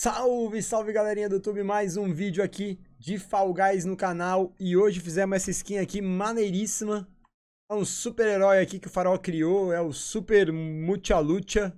Salve, salve galerinha do YouTube, mais um vídeo aqui de Fall Guys no canal e hoje fizemos essa skin aqui maneiríssima. É um super herói aqui que o Farol criou, é o Super Mutalucha.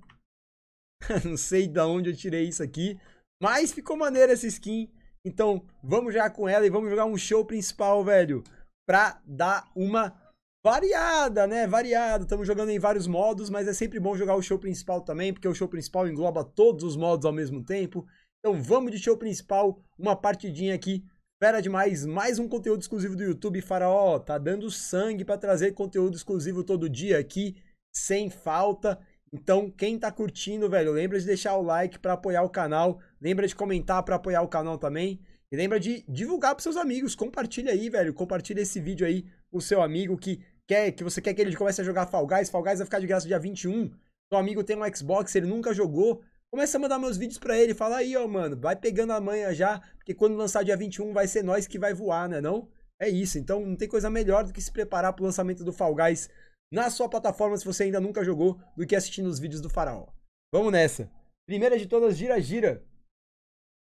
Não sei de onde eu tirei isso aqui, mas ficou maneira essa skin. Então vamos já com ela e vamos jogar um show principal, velho, pra dar uma variada, né? Variada. Estamos jogando em vários modos, mas é sempre bom jogar o show principal também, porque o show principal engloba todos os modos ao mesmo tempo. Então vamos de show principal, uma partidinha aqui. Fera demais, mais um conteúdo exclusivo do YouTube. Faraó, tá dando sangue para trazer conteúdo exclusivo todo dia aqui, sem falta. Então, quem tá curtindo, velho, lembra de deixar o like para apoiar o canal, lembra de comentar para apoiar o canal também. E lembra de divulgar para seus amigos, compartilha aí, velho, compartilha esse vídeo aí com seu amigo que quer, que você quer que ele comece a jogar Fall Guys, Fall Guys vai ficar de graça dia 21, seu amigo tem um Xbox, ele nunca jogou, começa a mandar meus vídeos para ele, fala aí, ó, mano, vai pegando a manha já, porque quando lançar dia 21 vai ser nós que vai voar, né não? É isso, então não tem coisa melhor do que se preparar pro lançamento do Fall Guys na sua plataforma se você ainda nunca jogou, do que assistindo os vídeos do Faraó. Vamos nessa. Primeira de todas, gira, gira.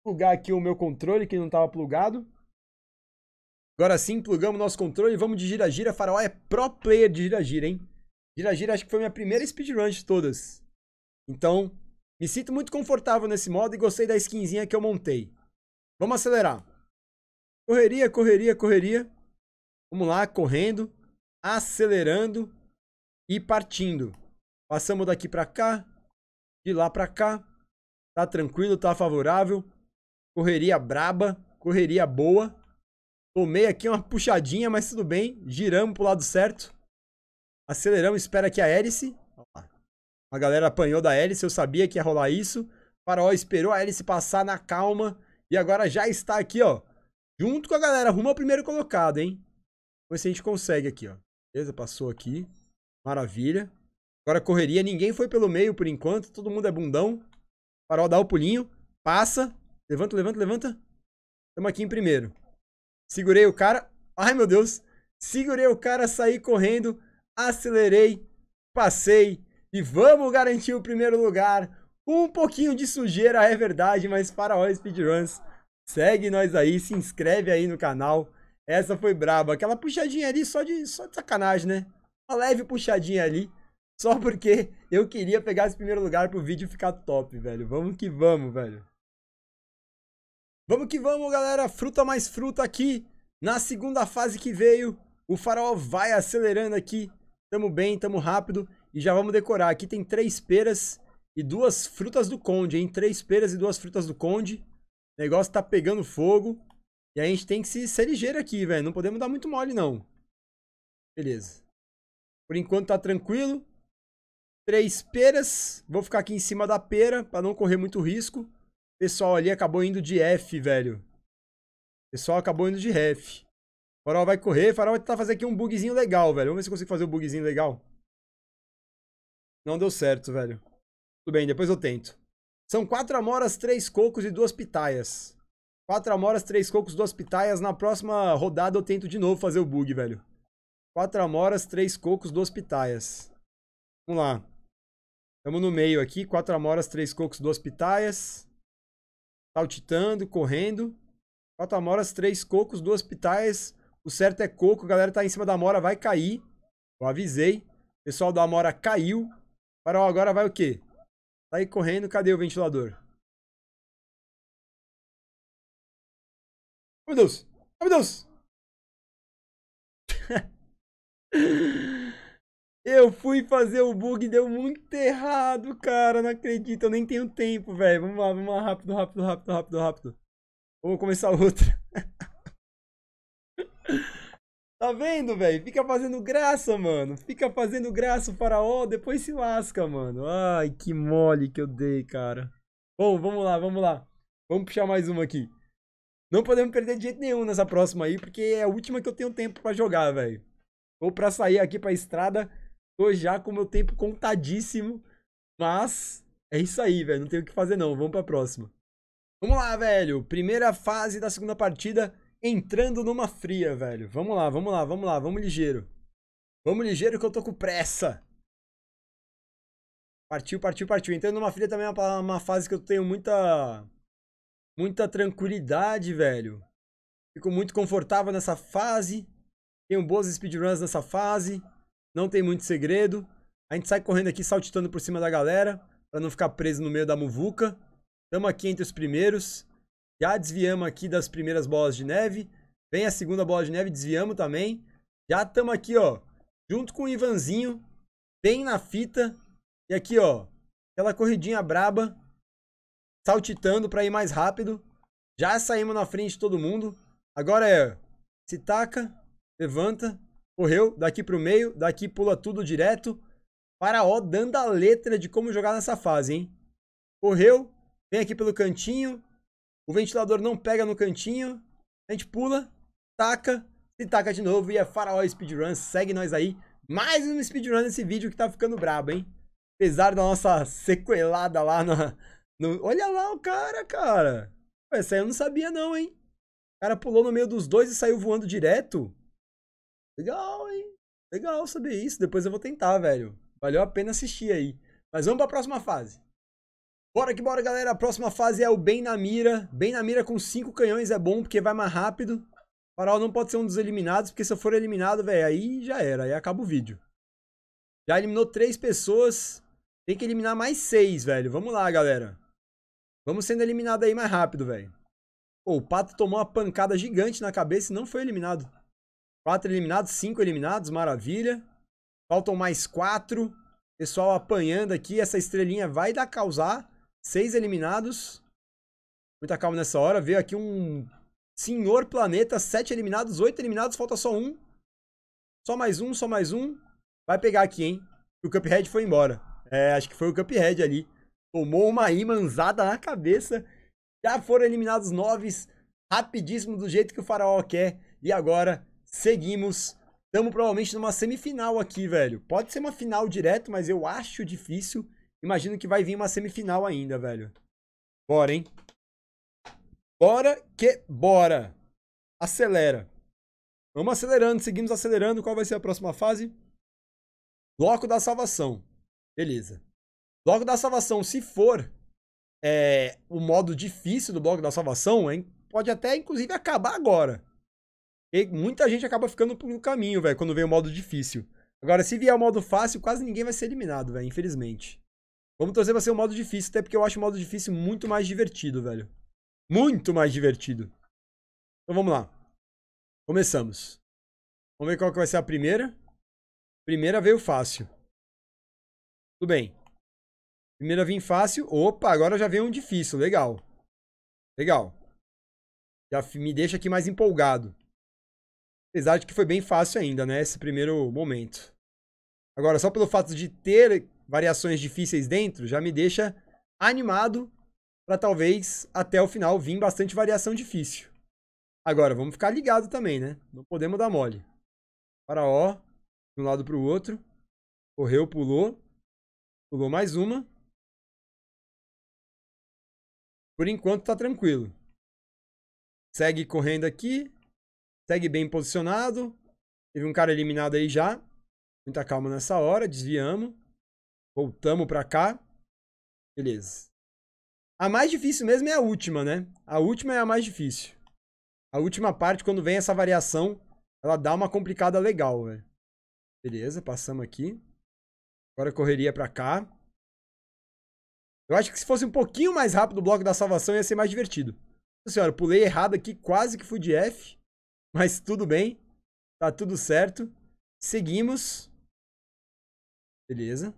Vou plugar aqui o meu controle que não estava plugado. Agora sim, plugamos nosso controle e vamos de gira-gira. Farol é pro player de gira-gira, hein? Gira-gira acho que foi minha primeira speedrun de todas. Então, me sinto muito confortável nesse modo e gostei da skinzinha que eu montei. Vamos acelerar. Correria, correria, correria. Vamos lá, correndo, acelerando e partindo. Passamos daqui para cá, de lá para cá. Tá tranquilo, tá favorável. Correria braba, correria boa. Tomei aqui uma puxadinha, mas tudo bem. Giramos pro lado certo. Aceleramos, espera aqui a hélice. A galera apanhou da hélice, eu sabia que ia rolar isso. farol esperou a hélice passar na calma. E agora já está aqui, ó. Junto com a galera, rumo ao primeiro colocado, hein? Vamos ver se a gente consegue aqui, ó. Beleza, passou aqui. Maravilha. Agora correria, ninguém foi pelo meio por enquanto. Todo mundo é bundão. farol dá o pulinho. Passa. Levanta, levanta, levanta. Estamos aqui em primeiro. Segurei o cara. Ai, meu Deus. Segurei o cara, saí correndo, acelerei, passei e vamos garantir o primeiro lugar. Um pouquinho de sujeira, é verdade, mas para o Speedruns, segue nós aí, se inscreve aí no canal. Essa foi braba. Aquela puxadinha ali só de, só de sacanagem, né? Uma leve puxadinha ali. Só porque eu queria pegar esse primeiro lugar pro vídeo ficar top, velho. Vamos que vamos, velho. Vamos que vamos, galera. Fruta mais fruta aqui. Na segunda fase que veio, o farol vai acelerando aqui. Tamo bem, tamo rápido. E já vamos decorar. Aqui tem três peras e duas frutas do conde, hein? Três peras e duas frutas do conde. O negócio tá pegando fogo. E a gente tem que se, ser ligeiro aqui, velho. Não podemos dar muito mole, não. Beleza. Por enquanto tá tranquilo. Três peras. Vou ficar aqui em cima da pera para não correr muito risco pessoal ali acabou indo de F, velho. pessoal acabou indo de F. Farol vai correr, Farol vai tentar fazer aqui um bugzinho legal, velho. Vamos ver se eu consigo fazer um bugzinho legal. Não deu certo, velho. Tudo bem, depois eu tento. São quatro amoras, três cocos e duas pitaias. Quatro amoras, três cocos, duas pitaias. Na próxima rodada eu tento de novo fazer o bug, velho. Quatro amoras, três cocos, duas pitaias. Vamos lá. Estamos no meio aqui. Quatro amoras, três cocos, duas pitaias saltitando, correndo. Falta amoras, três cocos, duas pitais. O certo é coco, a galera tá em cima da amora, vai cair. Eu avisei. O pessoal da amora caiu. Farol agora vai o quê? Tá aí correndo, cadê o ventilador? Oh, meu Deus! Oh, meu Deus! Eu fui fazer o bug e deu muito errado, cara. Não acredito, eu nem tenho tempo, velho. Vamos lá, vamos lá, rápido, rápido, rápido, rápido, rápido. Vou começar outra. tá vendo, velho? Fica fazendo graça, mano. Fica fazendo graça o faraó, depois se lasca, mano. Ai, que mole que eu dei, cara. Bom, vamos lá, vamos lá. Vamos puxar mais uma aqui. Não podemos perder de jeito nenhum nessa próxima aí, porque é a última que eu tenho tempo para jogar, velho. Ou para sair aqui pra estrada Tô já com meu tempo contadíssimo. Mas é isso aí, velho. Não tem o que fazer, não. Vamos pra próxima. Vamos lá, velho. Primeira fase da segunda partida. Entrando numa fria, velho. Vamos lá, vamos lá, vamos lá. Vamos ligeiro. Vamos ligeiro que eu tô com pressa. Partiu, partiu, partiu. Entrando numa fria também é uma, uma fase que eu tenho muita. Muita tranquilidade, velho. Fico muito confortável nessa fase. Tenho boas speedruns nessa fase não tem muito segredo. A gente sai correndo aqui saltitando por cima da galera, para não ficar preso no meio da muvuca. Estamos aqui entre os primeiros. Já desviamos aqui das primeiras bolas de neve. Vem a segunda bola de neve, desviamos também. Já estamos aqui, ó, junto com o Ivanzinho, bem na fita. E aqui, ó, aquela corridinha braba, saltitando para ir mais rápido. Já saímos na frente de todo mundo. Agora é, se taca, levanta, Correu daqui pro meio, daqui pula tudo direto. Faraó dando a letra de como jogar nessa fase, hein? Correu, vem aqui pelo cantinho. O ventilador não pega no cantinho. A gente pula, taca, se taca de novo e é Faraó Speedrun. Segue nós aí. Mais um speedrun nesse vídeo que tá ficando brabo, hein? Apesar da nossa sequelada lá na, no... Olha lá o cara, cara. Essa aí eu não sabia não, hein? O cara pulou no meio dos dois e saiu voando direto. Legal, hein? Legal saber isso. Depois eu vou tentar, velho. Valeu a pena assistir aí. Mas vamos para a próxima fase. Bora que bora, galera. A próxima fase é o bem na mira. Bem na mira com cinco canhões é bom porque vai mais rápido. O farol não pode ser um dos eliminados, porque se eu for eliminado, velho, aí já era. Aí acaba o vídeo. Já eliminou três pessoas. Tem que eliminar mais seis, velho. Vamos lá, galera. Vamos sendo eliminado aí mais rápido, velho. Pô, o Pato tomou uma pancada gigante na cabeça e não foi eliminado. Quatro eliminados, cinco eliminados, maravilha. Faltam mais quatro. Pessoal apanhando aqui. Essa estrelinha vai dar causar. Seis eliminados. Muita calma nessa hora. Veio aqui um senhor planeta. Sete eliminados, oito eliminados. Falta só um. Só mais um, só mais um. Vai pegar aqui, hein? O Cuphead foi embora. É, acho que foi o Cuphead ali. Tomou uma imanzada na cabeça. Já foram eliminados nove. Rapidíssimo, do jeito que o faraó quer. E agora seguimos. Estamos provavelmente numa semifinal aqui, velho. Pode ser uma final direto, mas eu acho difícil. Imagino que vai vir uma semifinal ainda, velho. Bora, hein? Bora que bora. Acelera. Vamos acelerando, seguimos acelerando. Qual vai ser a próxima fase? Bloco da salvação. Beleza. Bloco da salvação, se for é, o modo difícil do bloco da salvação, hein, pode até inclusive acabar agora. E muita gente acaba ficando no caminho, velho, quando vem o modo difícil. Agora, se vier o modo fácil, quase ninguém vai ser eliminado, velho, infelizmente. Vamos torcer pra ser o modo difícil, até porque eu acho o modo difícil muito mais divertido, velho. Muito mais divertido. Então vamos lá. Começamos. Vamos ver qual que vai ser a primeira. Primeira veio fácil. Tudo bem. Primeira vim fácil. Opa, agora já veio um difícil. Legal. Legal. Já me deixa aqui mais empolgado. Apesar de que foi bem fácil ainda, né? Esse primeiro momento. Agora, só pelo fato de ter variações difíceis dentro, já me deixa animado para talvez até o final vir bastante variação difícil. Agora, vamos ficar ligado também, né? Não podemos dar mole. ó, de um lado para o outro. Correu, pulou. Pulou mais uma. Por enquanto tá tranquilo. Segue correndo aqui. Segue bem posicionado. Teve um cara eliminado aí já. Muita calma nessa hora. Desviamos. Voltamos pra cá. Beleza. A mais difícil mesmo é a última, né? A última é a mais difícil. A última parte, quando vem essa variação, ela dá uma complicada legal, velho. Beleza, passamos aqui. Agora correria pra cá. Eu acho que se fosse um pouquinho mais rápido o bloco da salvação ia ser mais divertido. Senhora, pulei errado aqui, quase que fui de F. Mas tudo bem. Tá tudo certo. Seguimos. Beleza.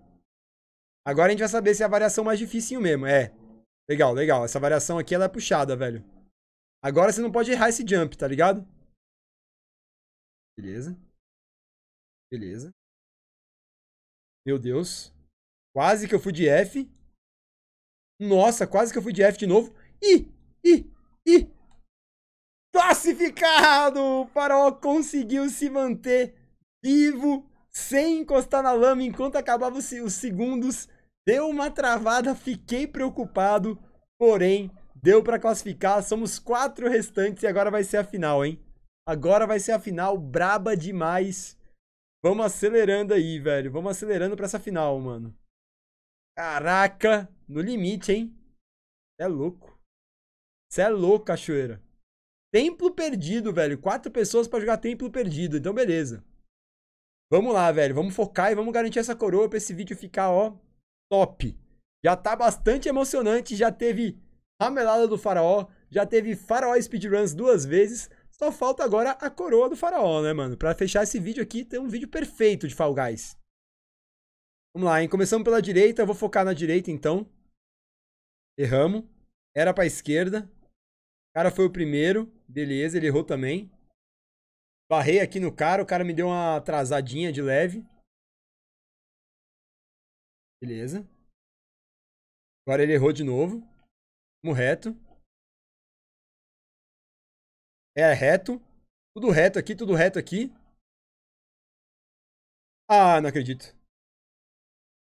Agora a gente vai saber se é a variação mais difícil mesmo. É. Legal, legal. Essa variação aqui ela é puxada, velho. Agora você não pode errar esse jump, tá ligado? Beleza. Beleza. Meu Deus. Quase que eu fui de F. Nossa, quase que eu fui de F de novo. Ih, ih, ih classificado! O conseguiu se manter vivo, sem encostar na lama, enquanto acabava os segundos. Deu uma travada, fiquei preocupado, porém, deu para classificar. Somos quatro restantes e agora vai ser a final, hein? Agora vai ser a final, braba demais. Vamos acelerando aí, velho. Vamos acelerando para essa final, mano. Caraca, no limite, hein? é louco. Você é louco, cachoeira. Templo perdido, velho. Quatro pessoas para jogar templo perdido. Então, beleza. Vamos lá, velho. Vamos focar e vamos garantir essa coroa pra esse vídeo ficar, ó, top. Já tá bastante emocionante. Já teve ramelada do faraó. Já teve faraó speedruns duas vezes. Só falta agora a coroa do faraó, né, mano? Pra fechar esse vídeo aqui, tem um vídeo perfeito de Fall Guys. Vamos lá, hein? Começamos pela direita. Eu vou focar na direita, então. Erramos. Era pra esquerda. O cara foi o primeiro. Beleza, ele errou também. Barrei aqui no cara, o cara me deu uma atrasadinha de leve. Beleza. Agora ele errou de novo. Vamos reto. É, é reto. Tudo reto aqui, tudo reto aqui. Ah, não acredito.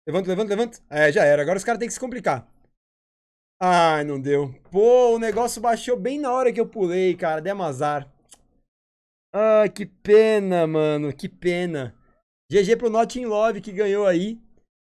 Levanta, levanta, levanta. É, já era. Agora os caras têm que se complicar. Ai, não deu. Pô, o negócio baixou bem na hora que eu pulei, cara. Demos azar. Ah, que pena, mano. Que pena. GG pro Not In Love que ganhou aí.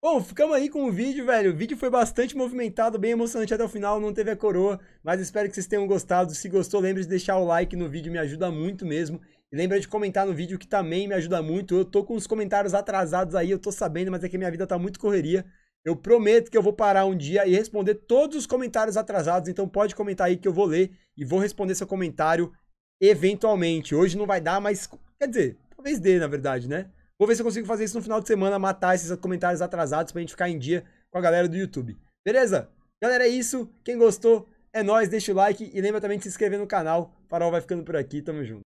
Bom, ficamos aí com o vídeo, velho. O vídeo foi bastante movimentado, bem emocionante até o final, não teve a coroa, mas espero que vocês tenham gostado. Se gostou, lembre de deixar o like no vídeo, me ajuda muito mesmo. E lembra de comentar no vídeo que também me ajuda muito. Eu tô com os comentários atrasados aí, eu tô sabendo, mas é que minha vida tá muito correria. Eu prometo que eu vou parar um dia e responder todos os comentários atrasados, então pode comentar aí que eu vou ler e vou responder seu comentário eventualmente. Hoje não vai dar, mas quer dizer, talvez dê, na verdade, né? Vou ver se eu consigo fazer isso no final de semana, matar esses comentários atrasados pra gente ficar em dia com a galera do YouTube. Beleza? Galera, é isso. Quem gostou, é nós. deixa o like e lembra também de se inscrever no canal. O Farol vai ficando por aqui, tamo junto.